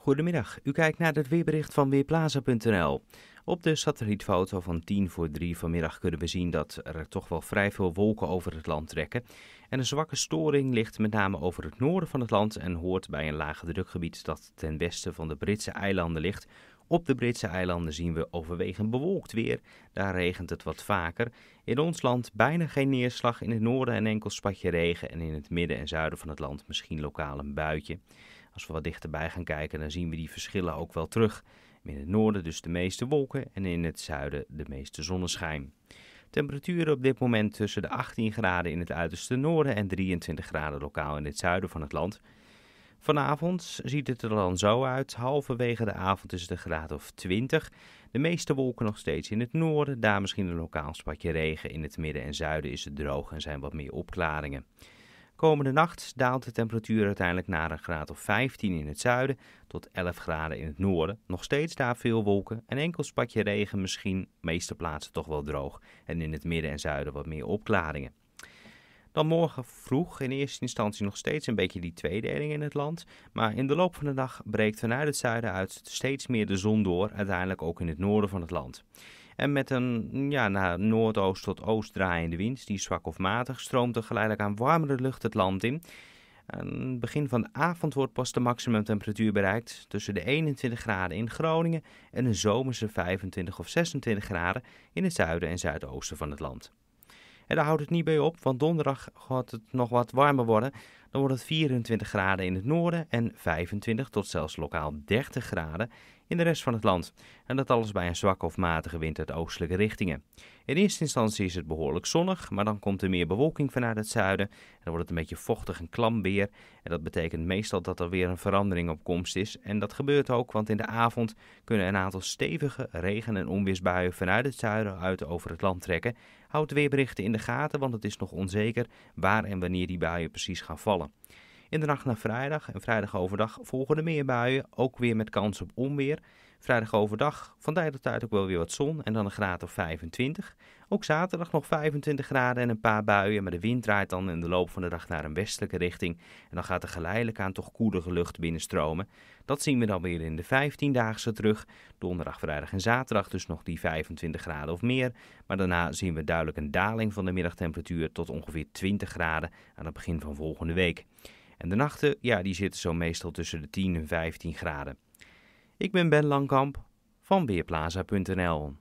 Goedemiddag, u kijkt naar het weerbericht van Weerplaza.nl. Op de satellietfoto van 10 voor 3 vanmiddag kunnen we zien dat er toch wel vrij veel wolken over het land trekken. En een zwakke storing ligt met name over het noorden van het land en hoort bij een lage drukgebied dat ten westen van de Britse eilanden ligt. Op de Britse eilanden zien we overwegend bewolkt weer. Daar regent het wat vaker. In ons land bijna geen neerslag, in het noorden en enkel spatje regen en in het midden en zuiden van het land misschien lokaal een buitje. Als we wat dichterbij gaan kijken, dan zien we die verschillen ook wel terug. In het noorden dus de meeste wolken en in het zuiden de meeste zonneschijn. Temperaturen op dit moment tussen de 18 graden in het uiterste noorden en 23 graden lokaal in het zuiden van het land. Vanavond ziet het er dan zo uit. Halverwege de avond is het een graad of 20. De meeste wolken nog steeds in het noorden. Daar misschien een lokaal spatje regen. In het midden en zuiden is het droog en zijn wat meer opklaringen. Komende nacht daalt de temperatuur uiteindelijk naar een graad of 15 in het zuiden tot 11 graden in het noorden. Nog steeds daar veel wolken, en enkel spatje regen misschien, meeste plaatsen toch wel droog. En in het midden en zuiden wat meer opklaringen. Dan morgen vroeg in eerste instantie nog steeds een beetje die tweedeling in het land. Maar in de loop van de dag breekt vanuit het zuiden uit steeds meer de zon door, uiteindelijk ook in het noorden van het land. En met een ja, naar noordoost tot oost draaiende wind, die zwak of matig, stroomt er geleidelijk aan warmere lucht het land in. Aan het begin van de avond wordt pas de maximumtemperatuur bereikt tussen de 21 graden in Groningen en een zomerse 25 of 26 graden in het zuiden en zuidoosten van het land. En daar houdt het niet bij op, want donderdag gaat het nog wat warmer worden. Dan wordt het 24 graden in het noorden en 25 tot zelfs lokaal 30 graden in de rest van het land. En dat alles bij een zwakke of matige wind uit oostelijke richtingen. In eerste instantie is het behoorlijk zonnig, maar dan komt er meer bewolking vanuit het zuiden. En dan wordt het een beetje vochtig en klam weer. En dat betekent meestal dat er weer een verandering op komst is. En dat gebeurt ook, want in de avond kunnen een aantal stevige regen- en onweersbuien vanuit het zuiden uit over het land trekken. Houd weerberichten in de gaten, want het is nog onzeker waar en wanneer die buien precies gaan vallen. zahlen. In de nacht naar vrijdag en vrijdag overdag volgen de meer buien, ook weer met kans op onweer. Vrijdag overdag van tijd tot tijd ook wel weer wat zon en dan een graad of 25. Ook zaterdag nog 25 graden en een paar buien, maar de wind draait dan in de loop van de dag naar een westelijke richting. En dan gaat er geleidelijk aan toch koelige lucht binnenstromen. Dat zien we dan weer in de 15-daagse terug. Donderdag, vrijdag en zaterdag dus nog die 25 graden of meer. Maar daarna zien we duidelijk een daling van de middagtemperatuur tot ongeveer 20 graden aan het begin van volgende week. En de nachten, ja, die zitten zo meestal tussen de 10 en 15 graden. Ik ben Ben Langkamp van Weerplaza.nl.